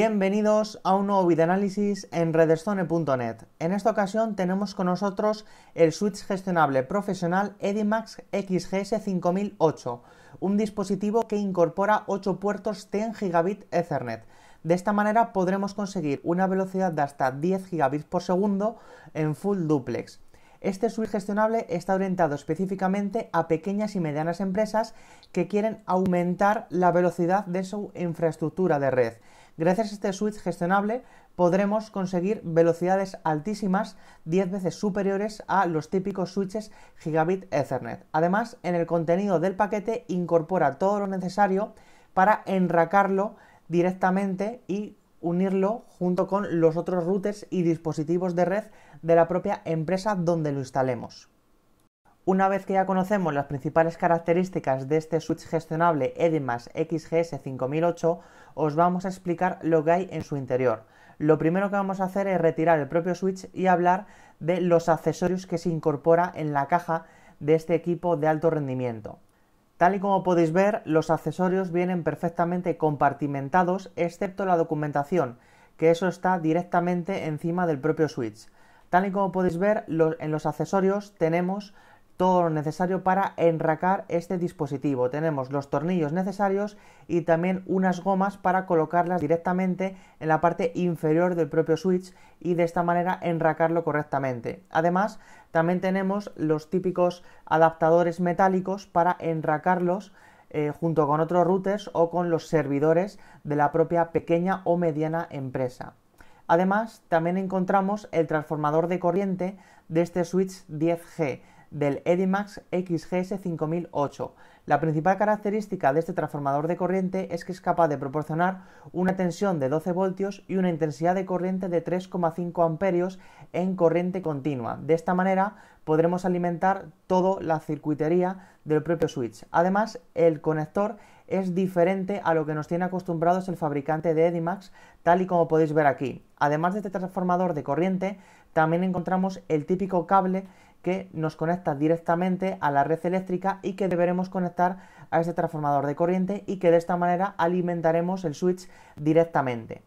Bienvenidos a un nuevo video análisis en redstone.net. En esta ocasión tenemos con nosotros el switch gestionable profesional Edimax XGS 5008, un dispositivo que incorpora 8 puertos 10 gigabit Ethernet. De esta manera podremos conseguir una velocidad de hasta 10 gigabits por segundo en full duplex. Este switch gestionable está orientado específicamente a pequeñas y medianas empresas que quieren aumentar la velocidad de su infraestructura de red Gracias a este switch gestionable podremos conseguir velocidades altísimas 10 veces superiores a los típicos switches gigabit Ethernet. Además, en el contenido del paquete incorpora todo lo necesario para enracarlo directamente y unirlo junto con los otros routers y dispositivos de red de la propia empresa donde lo instalemos. Una vez que ya conocemos las principales características de este switch gestionable EDIMAS XGS5008, os vamos a explicar lo que hay en su interior. Lo primero que vamos a hacer es retirar el propio switch y hablar de los accesorios que se incorpora en la caja de este equipo de alto rendimiento. Tal y como podéis ver, los accesorios vienen perfectamente compartimentados, excepto la documentación, que eso está directamente encima del propio switch. Tal y como podéis ver, en los accesorios tenemos todo lo necesario para enracar este dispositivo. Tenemos los tornillos necesarios y también unas gomas para colocarlas directamente en la parte inferior del propio switch y de esta manera enracarlo correctamente. Además, también tenemos los típicos adaptadores metálicos para enracarlos eh, junto con otros routers o con los servidores de la propia pequeña o mediana empresa. Además, también encontramos el transformador de corriente de este switch 10G del Edimax XGS5008. La principal característica de este transformador de corriente es que es capaz de proporcionar una tensión de 12 voltios y una intensidad de corriente de 3,5 amperios en corriente continua. De esta manera podremos alimentar toda la circuitería del propio switch. Además, el conector es diferente a lo que nos tiene acostumbrados el fabricante de Edimax, tal y como podéis ver aquí. Además de este transformador de corriente, también encontramos el típico cable que nos conecta directamente a la red eléctrica y que deberemos conectar a este transformador de corriente y que de esta manera alimentaremos el switch directamente.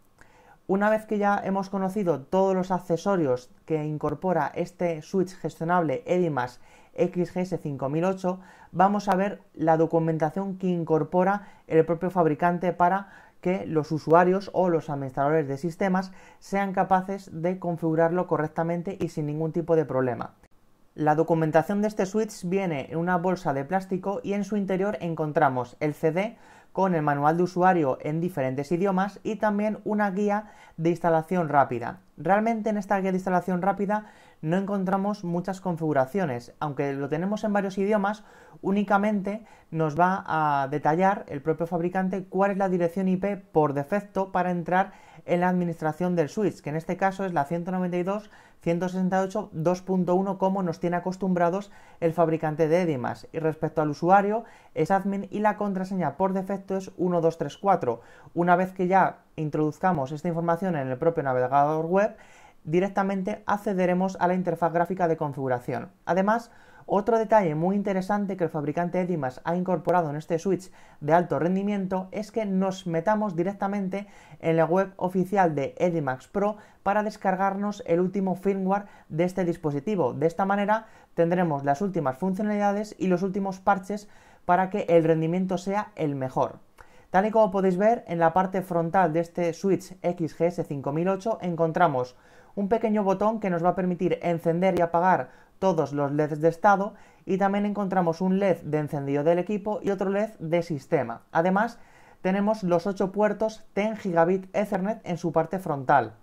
Una vez que ya hemos conocido todos los accesorios que incorpora este switch gestionable EDIMAS XGS5008, vamos a ver la documentación que incorpora el propio fabricante para que los usuarios o los administradores de sistemas sean capaces de configurarlo correctamente y sin ningún tipo de problema. La documentación de este switch viene en una bolsa de plástico y en su interior encontramos el CD con el manual de usuario en diferentes idiomas y también una guía de instalación rápida. Realmente en esta guía de instalación rápida no encontramos muchas configuraciones. Aunque lo tenemos en varios idiomas, únicamente nos va a detallar el propio fabricante cuál es la dirección IP por defecto para entrar en la administración del switch, que en este caso es la 192.168.2.1 como nos tiene acostumbrados el fabricante de Edimas. Y respecto al usuario, es admin y la contraseña por defecto es 1234. Una vez que ya introduzcamos esta información en el propio navegador web, directamente accederemos a la interfaz gráfica de configuración. Además, otro detalle muy interesante que el fabricante Edimax ha incorporado en este switch de alto rendimiento es que nos metamos directamente en la web oficial de Edimax Pro para descargarnos el último firmware de este dispositivo. De esta manera tendremos las últimas funcionalidades y los últimos parches para que el rendimiento sea el mejor. Tal y como podéis ver, en la parte frontal de este switch XGS5008 encontramos un pequeño botón que nos va a permitir encender y apagar todos los LEDs de estado y también encontramos un LED de encendido del equipo y otro LED de sistema. Además, tenemos los 8 puertos 10 gigabit Ethernet en su parte frontal,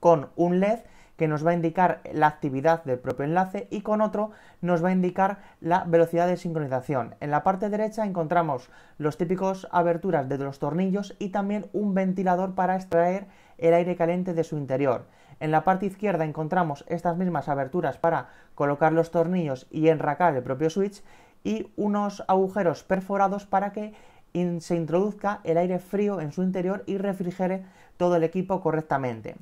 con un LED que nos va a indicar la actividad del propio enlace y con otro nos va a indicar la velocidad de sincronización. En la parte derecha encontramos los típicos aberturas de los tornillos y también un ventilador para extraer el aire caliente de su interior. En la parte izquierda encontramos estas mismas aberturas para colocar los tornillos y enracar el propio switch y unos agujeros perforados para que se introduzca el aire frío en su interior y refrigere todo el equipo correctamente.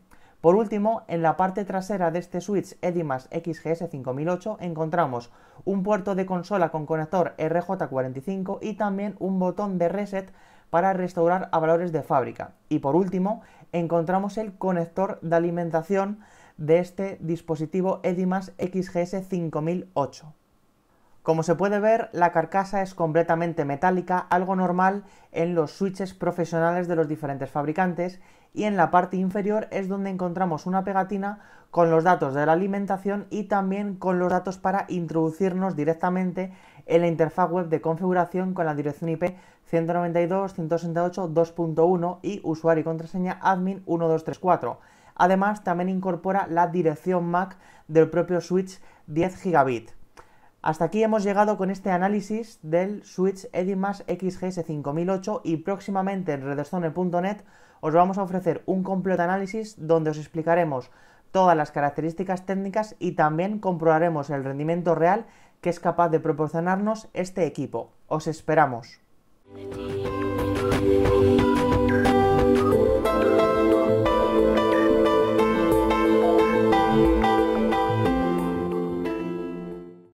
Por último, en la parte trasera de este switch Edimas XGS 5008 encontramos un puerto de consola con conector RJ45 y también un botón de reset para restaurar a valores de fábrica. Y por último, encontramos el conector de alimentación de este dispositivo Edimas XGS 5008. Como se puede ver, la carcasa es completamente metálica, algo normal en los switches profesionales de los diferentes fabricantes, y en la parte inferior es donde encontramos una pegatina con los datos de la alimentación y también con los datos para introducirnos directamente en la interfaz web de configuración con la dirección IP 192.168.2.1 y usuario y contraseña admin 1234. Además, también incorpora la dirección MAC del propio switch 10 gigabit. Hasta aquí hemos llegado con este análisis del Switch Edimax XGS5008 y próximamente en redestone.net os vamos a ofrecer un completo análisis donde os explicaremos todas las características técnicas y también comprobaremos el rendimiento real que es capaz de proporcionarnos este equipo. Os esperamos.